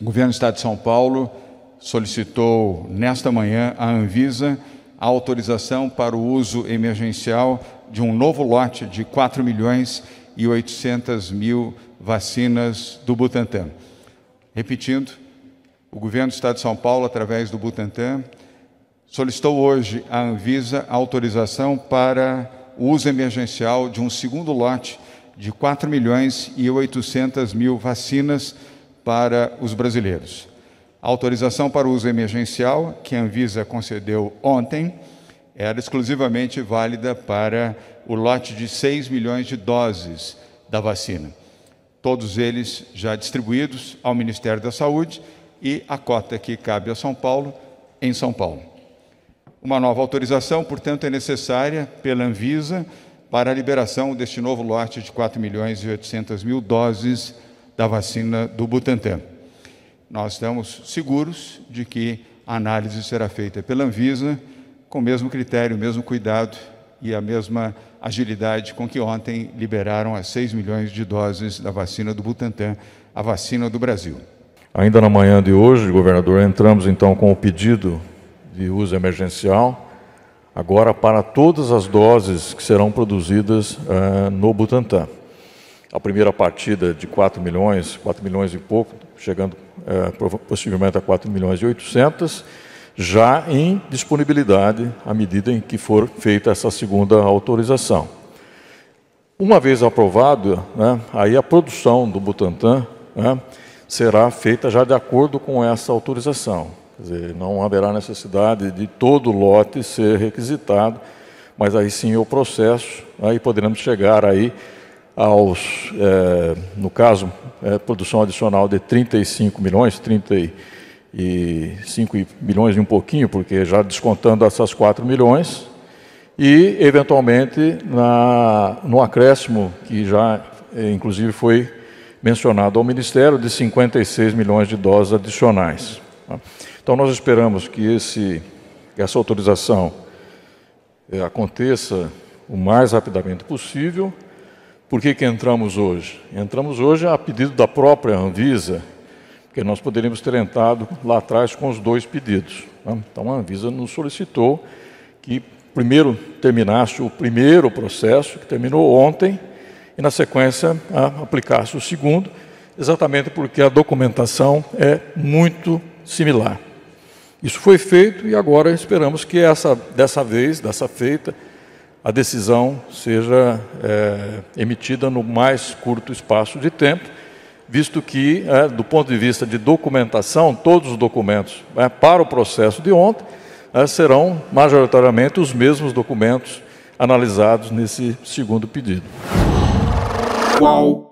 O governo do Estado de São Paulo solicitou nesta manhã à Anvisa a autorização para o uso emergencial de um novo lote de 4 milhões e 800 mil vacinas do Butantan. Repetindo, o governo do Estado de São Paulo, através do Butantan, solicitou hoje à Anvisa a autorização para o uso emergencial de um segundo lote de 4 milhões e 800 mil vacinas para os brasileiros. A autorização para uso emergencial, que a Anvisa concedeu ontem, era exclusivamente válida para o lote de 6 milhões de doses da vacina. Todos eles já distribuídos ao Ministério da Saúde e a cota que cabe a São Paulo, em São Paulo. Uma nova autorização, portanto, é necessária pela Anvisa para a liberação deste novo lote de 4 milhões e 800 mil doses da vacina do Butantan. Nós estamos seguros de que a análise será feita pela Anvisa com o mesmo critério, o mesmo cuidado e a mesma agilidade com que ontem liberaram as 6 milhões de doses da vacina do Butantan, a vacina do Brasil. Ainda na manhã de hoje, governador, entramos então com o pedido de uso emergencial, agora para todas as doses que serão produzidas uh, no Butantan a primeira partida de 4 milhões, 4 milhões e pouco, chegando é, possivelmente a 4 milhões e 800, já em disponibilidade à medida em que for feita essa segunda autorização. Uma vez aprovado, né, aí a produção do Butantan né, será feita já de acordo com essa autorização. Quer dizer, não haverá necessidade de todo lote ser requisitado, mas aí sim o processo, aí né, poderemos chegar aí aos, é, no caso, é, produção adicional de 35 milhões, 35 milhões e um pouquinho, porque já descontando essas 4 milhões, e eventualmente na, no acréscimo, que já eh, inclusive foi mencionado ao Ministério, de 56 milhões de doses adicionais. Tá? Então nós esperamos que esse, essa autorização aconteça o mais rapidamente possível por que, que entramos hoje? Entramos hoje a pedido da própria Anvisa, porque nós poderíamos ter entrado lá atrás com os dois pedidos. Né? Então a Anvisa nos solicitou que primeiro terminasse o primeiro processo, que terminou ontem, e na sequência aplicasse o segundo, exatamente porque a documentação é muito similar. Isso foi feito e agora esperamos que essa dessa vez, dessa feita, a decisão seja é, emitida no mais curto espaço de tempo, visto que, é, do ponto de vista de documentação, todos os documentos é, para o processo de ontem é, serão majoritariamente os mesmos documentos analisados nesse segundo pedido. Qual